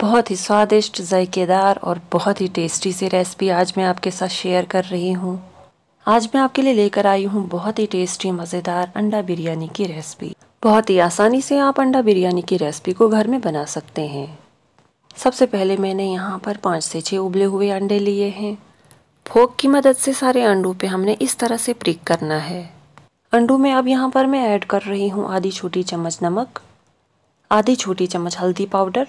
बहुत ही स्वादिष्ट ज़ायकेदार और बहुत ही टेस्टी सी रेसिपी आज मैं आपके साथ शेयर कर रही हूँ आज मैं आपके लिए लेकर आई हूँ बहुत ही टेस्टी मज़ेदार अंडा बिरयानी की रेसिपी बहुत ही आसानी से आप अंडा बिरयानी की रेसिपी को घर में बना सकते हैं सबसे पहले मैंने यहाँ पर पाँच से छः उबले हुए अंडे लिए हैं फोक की मदद से सारे अंडों पे हमने इस तरह से प्रिक करना है अंडों में अब यहाँ पर मैं ऐड कर रही हूँ आधी छोटी चम्मच नमक आधी छोटी चम्मच हल्दी पाउडर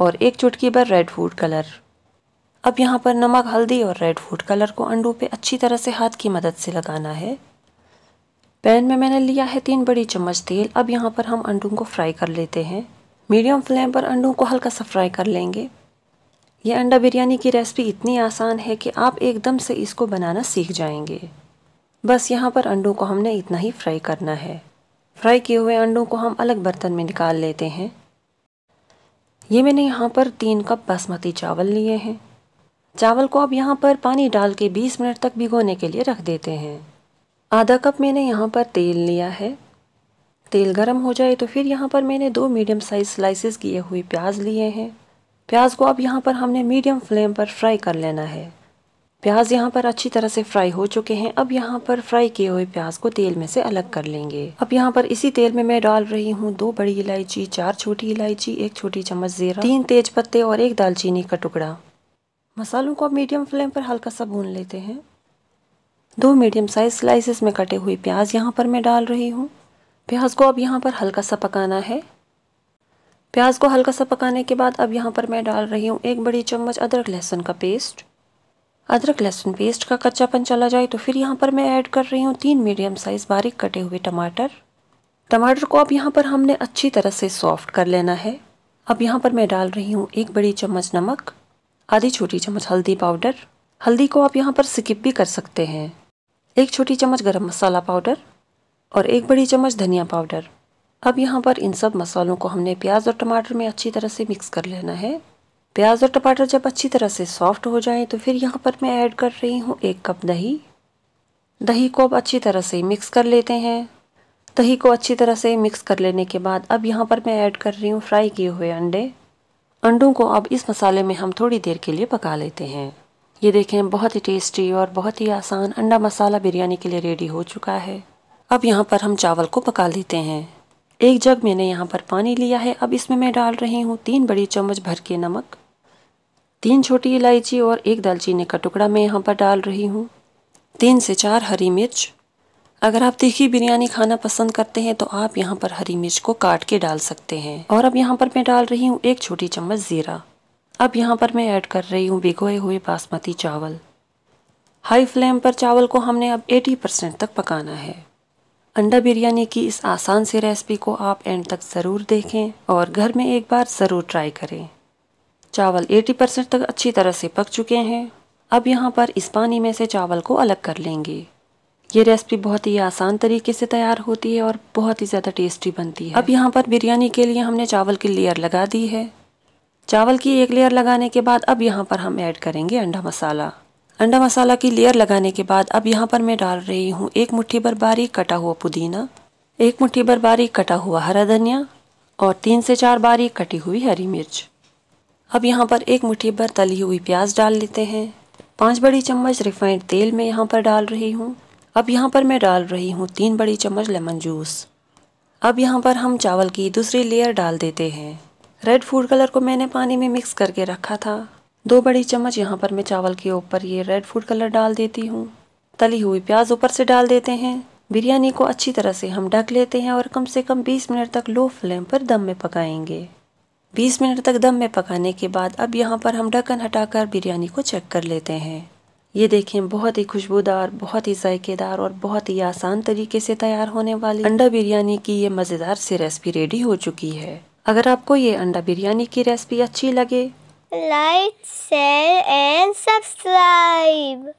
और एक चुटकी भर रेड फूड कलर अब यहाँ पर नमक हल्दी और रेड फूड कलर को अंडों पे अच्छी तरह से हाथ की मदद से लगाना है पैन में मैंने लिया है तीन बड़ी चम्मच तेल अब यहाँ पर हम अंडों को फ्राई कर लेते हैं मीडियम फ्लेम पर अंडों को हल्का सा फ्राई कर लेंगे ये अंडा बिरयानी की रेसिपी इतनी आसान है कि आप एकदम से इसको बनाना सीख जाएंगे बस यहाँ पर अंडों को हमने इतना ही फ्राई करना है फ्राई किए हुए अंडों को हम अलग बर्तन में निकाल लेते हैं ये मैंने यहाँ पर तीन कप बासमती चावल लिए हैं चावल को अब यहाँ पर पानी डाल के 20 मिनट तक भिगोने के लिए रख देते हैं आधा कप मैंने यहाँ पर तेल लिया है तेल गर्म हो जाए तो फिर यहाँ पर मैंने दो मीडियम साइज स्लाइसेस किए हुए प्याज लिए हैं प्याज को अब यहाँ पर हमने मीडियम फ्लेम पर फ्राई कर लेना है प्याज यहाँ पर अच्छी तरह से फ्राई हो चुके हैं अब यहाँ पर फ्राई किए हुए प्याज को तेल में से अलग कर लेंगे अब यहाँ पर इसी तेल में मैं डाल रही हूँ दो बड़ी इलायची चार छोटी इलायची एक छोटी चम्मच जीरा तीन तेज पत्ते और एक दालचीनी का टुकड़ा मसालों को अब मीडियम फ्लेम पर हल्का सा भून लेते हैं दो मीडियम साइज स्लाइसिस में कटे हुए प्याज यहाँ पर मैं डाल रही हूँ प्याज को अब यहाँ पर हल्का सा पकाना है प्याज को हल्का सा पकाने के बाद अब यहाँ पर मैं डाल रही हूँ एक बड़ी चम्मच अदरक लहसुन का पेस्ट अदरक लहसुन पेस्ट का कच्चापन चला जाए तो फिर यहाँ पर मैं ऐड कर रही हूँ तीन मीडियम साइज़ बारीक कटे हुए टमाटर टमाटर को अब यहाँ पर हमने अच्छी तरह से सॉफ्ट कर लेना है अब यहाँ पर मैं डाल रही हूँ एक बड़ी चम्मच नमक आधी छोटी चम्मच हल्दी पाउडर हल्दी को आप यहाँ पर स्किप भी कर सकते हैं एक छोटी चम्मच गरम मसाला पाउडर और एक बड़ी चम्मच धनिया पाउडर अब यहाँ पर इन सब मसालों को हमने प्याज और टमाटर में अच्छी तरह से मिक्स कर लेना है प्याज और टमाटर जब अच्छी तरह से सॉफ्ट हो जाएं तो फिर यहाँ पर मैं ऐड कर रही हूँ एक कप दही दही को अब अच्छी तरह से मिक्स कर लेते हैं दही को अच्छी तरह से मिक्स कर लेने के बाद अब यहाँ पर मैं ऐड कर रही हूँ फ्राई किए हुए अंडे अंडों को अब इस मसाले में हम थोड़ी देर के लिए पका लेते हैं ये देखें बहुत ही टेस्टी और बहुत ही आसान अंडा मसाला बिरयानी के लिए रेडी हो चुका है अब यहाँ पर हम चावल को पका लेते हैं एक जग मैंने यहाँ पर पानी लिया है अब इसमें मैं डाल रही हूँ तीन बड़ी चम्मच भर के नमक तीन छोटी इलायची और एक दालचीनी का टुकड़ा मैं यहाँ पर डाल रही हूँ तीन से चार हरी मिर्च अगर आप तीखी बिरयानी खाना पसंद करते हैं तो आप यहाँ पर हरी मिर्च को काट के डाल सकते हैं और अब यहाँ पर मैं डाल रही हूँ एक छोटी चम्मच ज़ीरा अब यहाँ पर मैं ऐड कर रही हूँ भिगोए हुए बासमती चावल हाई फ्लेम पर चावल को हमने अब 80 परसेंट तक पकाना है अंडा बिरयानी की इस आसान सी रेसिपी को आप एंड तक ज़रूर देखें और घर में एक बार ज़रूर ट्राई करें चावल 80 परसेंट तक अच्छी तरह से पक चुके हैं अब यहाँ पर इस पानी में से चावल को अलग कर लेंगे ये रेसिपी बहुत ही आसान तरीके से तैयार होती है और बहुत ही ज़्यादा टेस्टी बनती है अब यहाँ पर बिरयानी के लिए हमने चावल की लेयर लगा दी है चावल की एक लेयर लगाने के बाद अब यहाँ पर हम ऐड करेंगे अंडा मसाला अंडा मसाला की लेयर लगाने के बाद अब यहाँ पर मैं डाल रही हूँ एक मुट्ठी भर बारीक कटा हुआ पुदीना एक मुट्ठी भर बारीक कटा हुआ हरा धनिया और तीन से चार बारीक कटी हुई हरी मिर्च अब यहाँ पर एक मुट्ठी भर तली हुई प्याज डाल लेते हैं पाँच बड़ी चम्मच रिफाइंड तेल में यहाँ पर डाल रही हूँ अब यहाँ पर मैं डाल रही हूँ तीन बड़ी चम्मच लेमन जूस अब यहाँ पर हम चावल की दूसरी लेयर डाल देते हैं रेड फूड कलर को मैंने पानी में मिक्स करके रखा था दो बड़ी चम्मच यहाँ पर मैं चावल के ऊपर ये रेड फूड कलर डाल देती हूँ तली हुई प्याज ऊपर से डाल देते हैं बिरयानी को अच्छी तरह से हम ढक लेते हैं और कम से कम 20 मिनट तक लो फ्लेम पर दम में पकाएंगे 20 मिनट तक दम में पकाने के बाद अब यहाँ पर हम ढक्कन हटाकर बिरयानी को चेक कर लेते हैं ये देखें बहुत ही खुशबूदार बहुत ही जायकेदार और बहुत ही आसान तरीके से तैयार होने वाली अंडा बिरयानी की ये मज़ेदार सी रेसिपी रेडी हो चुकी है अगर आपको ये अंडा बिरयानी की रेसिपी अच्छी लगे लाइक शेयर एंड सब्सक्राइब